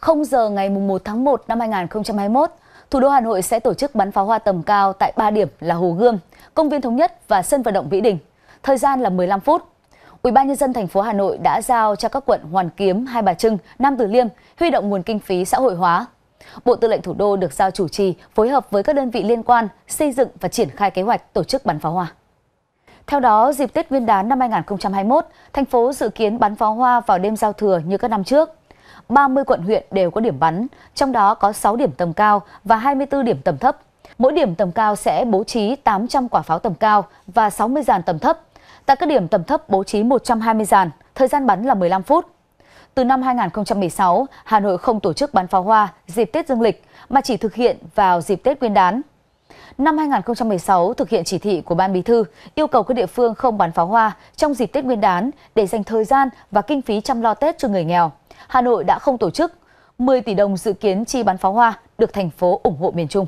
0 giờ ngày 1 tháng 1 năm 2021, thủ đô Hà Nội sẽ tổ chức bắn pháo hoa tầm cao tại 3 điểm là Hồ Gươm, Công viên Thống Nhất và Sân Vận động Vĩ Đình. Thời gian là 15 phút. Ủy ban nhân dân thành phố Hà Nội đã giao cho các quận Hoàn Kiếm, Hai Bà Trưng, Nam Từ Liêm huy động nguồn kinh phí xã hội hóa. Bộ Tư lệnh Thủ đô được giao chủ trì phối hợp với các đơn vị liên quan xây dựng và triển khai kế hoạch tổ chức bắn pháo hoa. Theo đó, dịp Tết Nguyên đán năm 2021, thành phố dự kiến bắn pháo hoa vào đêm giao thừa như các năm trước. 30 quận huyện đều có điểm bắn, trong đó có 6 điểm tầm cao và 24 điểm tầm thấp. Mỗi điểm tầm cao sẽ bố trí 800 quả pháo tầm cao và 60 dàn tầm thấp. Tại các điểm tầm thấp bố trí 120 dàn, thời gian bắn là 15 phút. Từ năm 2016, Hà Nội không tổ chức bắn pháo hoa dịp Tết Dương lịch mà chỉ thực hiện vào dịp Tết Nguyên đán. Năm 2016 thực hiện chỉ thị của Ban Bí thư yêu cầu các địa phương không bắn pháo hoa trong dịp Tết Nguyên đán để dành thời gian và kinh phí chăm lo Tết cho người nghèo. Hà Nội đã không tổ chức. 10 tỷ đồng dự kiến chi bắn pháo hoa được thành phố ủng hộ miền Trung.